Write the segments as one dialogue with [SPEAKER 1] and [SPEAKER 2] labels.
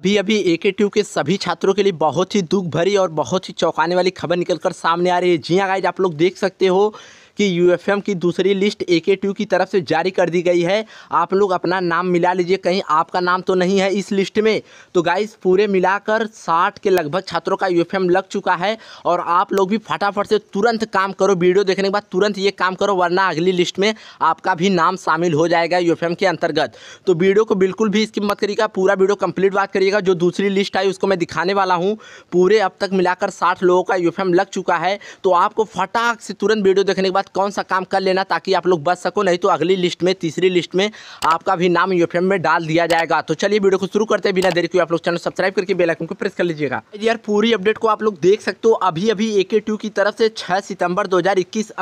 [SPEAKER 1] अभी अभी ए के ट्यू के सभी छात्रों के लिए बहुत ही दुख भरी और बहुत ही चौंकाने वाली खबर निकलकर सामने आ रही है जी हाँ गाइज आप लोग देख सकते हो कि यूएफएम की दूसरी लिस्ट ए के की तरफ से जारी कर दी गई है आप लोग अपना नाम मिला लीजिए कहीं आपका नाम तो नहीं है इस लिस्ट में तो गाइस पूरे मिलाकर साठ के लगभग छात्रों का यू लग चुका है और आप लोग भी फटाफट से तुरंत काम करो वीडियो देखने के बाद तुरंत ये काम करो वरना अगली लिस्ट में आपका भी नाम शामिल हो जाएगा यू के अंतर्गत तो वीडियो को बिल्कुल भी इसकी मत करिएगा पूरा वीडियो कंप्लीट बात करिएगा जो दूसरी लिस्ट आई उसको मैं दिखाने वाला हूँ पूरे अब तक मिलाकर साठ लोगों का यू लग चुका है तो आपको फटाक से तुरंत वीडियो देखने के बाद कौन सा काम कर लेना ताकि आप लोग बच सको नहीं तो अगली लिस्ट में तीसरी लिस्ट में आपका भी नाम यू में डाल दिया जाएगा तो चलिए वीडियो को शुरू करते हैं बिना देरी को आप लोग चैनल सब्सक्राइब करके बेलाइकन को प्रेस कर लीजिएगा यार पूरी अपडेट को आप लोग देख सकते हो अभी अभी ए की तरफ से छह सितंबर दो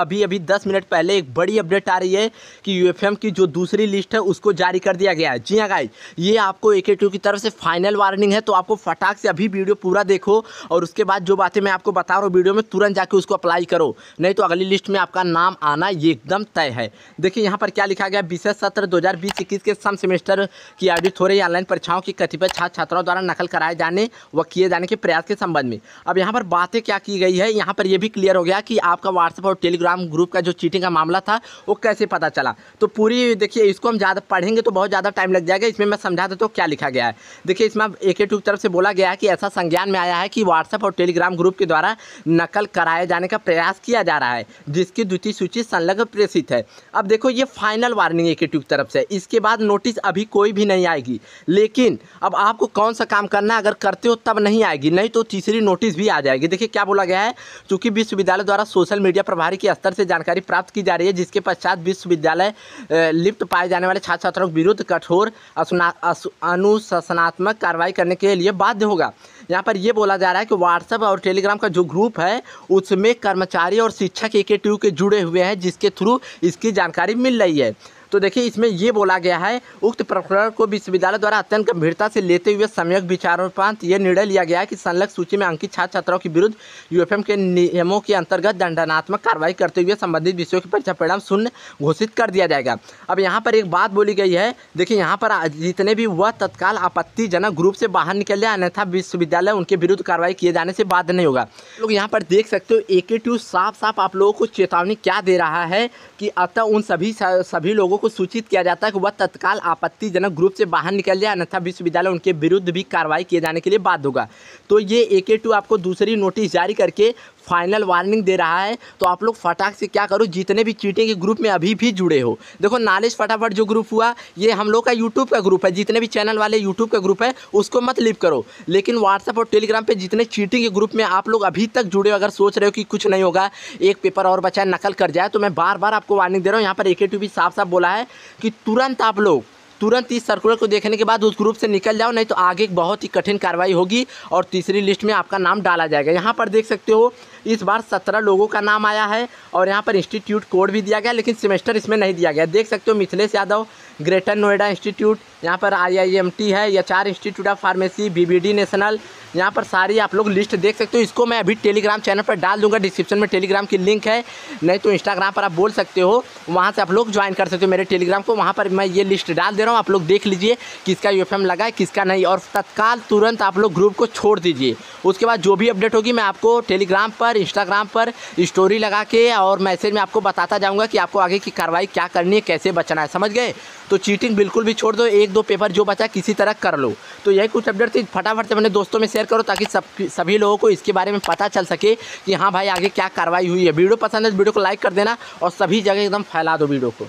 [SPEAKER 1] अभी अभी दस मिनट पहले एक बड़ी अपडेट आ रही है कि यू की जो दूसरी लिस्ट है उसको जारी कर दिया गया है जी हाँ गाई ये आपको ए की तरफ से फाइनल वार्निंग है तो आपको फटाक से अभी वीडियो पूरा देखो और उसके बाद जो बातें मैं आपको बता रहा हूँ वीडियो में तुरंत जाके उसको अप्लाई करो नहीं तो अगली लिस्ट में आपका नाम आना ये एकदम तय है देखिए यहाँ पर क्या लिखा गया विशेष सत्र दो हज़ार के सम सेमेस्टर की आयोजित हो रही ऑनलाइन परीक्षाओं की कतिपय छात्र छात्राओं द्वारा नकल कराए जाने व किए जाने के प्रयास के संबंध में अब यहाँ पर बातें क्या की गई है यहाँ पर यह भी क्लियर हो गया कि आपका व्हाट्सएप और टेलीग्राम ग्रुप का जो चीटिंग का मामला था वो कैसे पता चला तो पूरी देखिए इसको हम ज़्यादा पढ़ेंगे तो बहुत ज़्यादा टाइम लग जाएगा इसमें मैं समझा देता हूँ क्या लिखा गया है देखिए इसमें एक के तरफ से बोला गया है कि ऐसा संज्ञान में आया है कि व्हाट्सएप और टेलीग्राम ग्रुप के द्वारा नकल कराए जाने का प्रयास किया जा रहा है जिसकी सूची सूची संलग्न प्रेषित है अब देखो ये फाइनल वार्निंग एक्यूटिव की तरफ से इसके बाद नोटिस अभी कोई भी नहीं आएगी लेकिन अब आपको कौन सा काम करना है अगर करते हो तब नहीं आएगी नहीं तो तीसरी नोटिस भी आ जाएगी देखिए क्या बोला गया है चूँकि विश्वविद्यालय द्वारा सोशल मीडिया प्रभारी के स्तर से जानकारी प्राप्त की जा रही है जिसके पश्चात विश्वविद्यालय लिप्त पाए जाने वाले छात्र छात्राओं के विरुद्ध कठोर अनुशासनात्मक कार्रवाई करने के लिए बाध्य होगा यहाँ पर यह बोला जा रहा है कि व्हाट्सएप और टेलीग्राम का जो ग्रुप है उसमें कर्मचारी और शिक्षक एक टू के जुड़ जुड़े हुए हैं जिसके थ्रू इसकी जानकारी मिल रही है तो देखिए इसमें ये बोला गया है उक्त प्रकरण को विश्वविद्यालय द्वारा अत्यंत गंभीरता से लेते हुए सम्यक विचारोपरांत यह निर्णय लिया गया है कि संलग्न सूची में अंकित छात्र छात्राओं के विरुद्ध यूएफएम के नियमों के अंतर्गत दंडनात्मक कार्रवाई करते हुए संबंधित विषयों की परीक्षा परिणाम शून्य घोषित कर दिया जाएगा अब यहाँ पर एक बात बोली गई है देखिए यहाँ पर जितने भी वह तत्काल आपत्तिजनक ग्रुप से बाहर निकल जाए अन्यथा विश्वविद्यालय उनके विरुद्ध कार्रवाई किए जाने से बाध्य नहीं होगा लोग यहाँ पर देख सकते हो ए साफ साफ आप लोगों को चेतावनी क्या दे रहा है कि अतः उन सभी सभी लोगों को सूचित किया जाता है कि वह तत्काल आपत्तिजनक ग्रुप से बाहर निकल जाए अन्यथा विश्वविद्यालय उनके विरुद्ध भी कार्रवाई किए जाने के लिए बाध्य होगा तो ये ए के टू आपको दूसरी नोटिस जारी करके फाइनल वार्निंग दे रहा है तो आप लोग फटाक से क्या करो जितने भी चीटिंग के ग्रुप में अभी भी जुड़े हो देखो नॉलेज फटाफट जो ग्रुप हुआ ये हम लोग का यूट्यूब का ग्रुप है जितने भी चैनल वाले यूट्यूब का ग्रुप है उसको मत लिप करो लेकिन व्हाट्सअप और टेलीग्राम पर जितने चीटिंग के ग्रुप में आप लोग अभी तक जुड़े हो अगर सोच रहे हो कि कुछ नहीं होगा एक पेपर और बचा नकल कर जाए तो मैं बार बार आपको वार्निंग दे रहा हूँ यहाँ पर ए के साफ साफ बोला है कि तुरंत आप लोग तुरंत इस सर्कुलर को देखने के बाद उस ग्रुप से निकल जाओ नहीं तो आगे बहुत ही कठिन कार्रवाई होगी और तीसरी लिस्ट में आपका नाम डाला जाएगा यहाँ पर देख सकते हो इस बार सत्रह लोगों का नाम आया है और यहाँ पर इंस्टीट्यूट कोड भी दिया गया लेकिन सेमेस्टर इसमें नहीं दिया गया देख सकते हो मिथिलेश यादव ग्रेटर नोएडा इंस्टीट्यूट यहाँ पर आईआईएमटी है या चार institute of pharmacy BBD national यहाँ पर सारी आप लोग लिस्ट देख सकते हो इसको मैं अभी टेलीग्राम चैनल पर डाल दूंगा डिस्क्रिप्शन में टेलीग्राम की लिंक है नहीं तो इंस्टाग्राम पर आप बोल सकते हो वहाँ से आप लोग ज्वाइन कर सकते हो मेरे टेलीग्राम को वहाँ पर मैं ये लिस्ट डाल दे रहा हूँ आप लोग देख लीजिए किसका यू लगा है किसका नहीं और तत्काल तुरंत आप लोग ग्रुप को छोड़ दीजिए उसके बाद जो भी अपडेट होगी मैं आपको टेलीग्राम पर इंस्टाग्राम पर स्टोरी लगा के और मैसेज में आपको बताता जाऊँगा कि आपको आगे की कार्रवाई क्या करनी है कैसे बचना है समझ गए तो चीटिंग बिल्कुल भी छोड़ दो एक दो पेपर जो बचा किसी तरह कर लो तो यही कुछ अपडेट थी फटाफट से अपने दोस्तों में शेयर करो ताकि सब सभी लोगों को इसके बारे में पता चल सके कि हाँ भाई आगे क्या कार्रवाई हुई है वीडियो पसंद है तो वीडियो को लाइक कर देना और सभी जगह एकदम फैला दो वीडियो को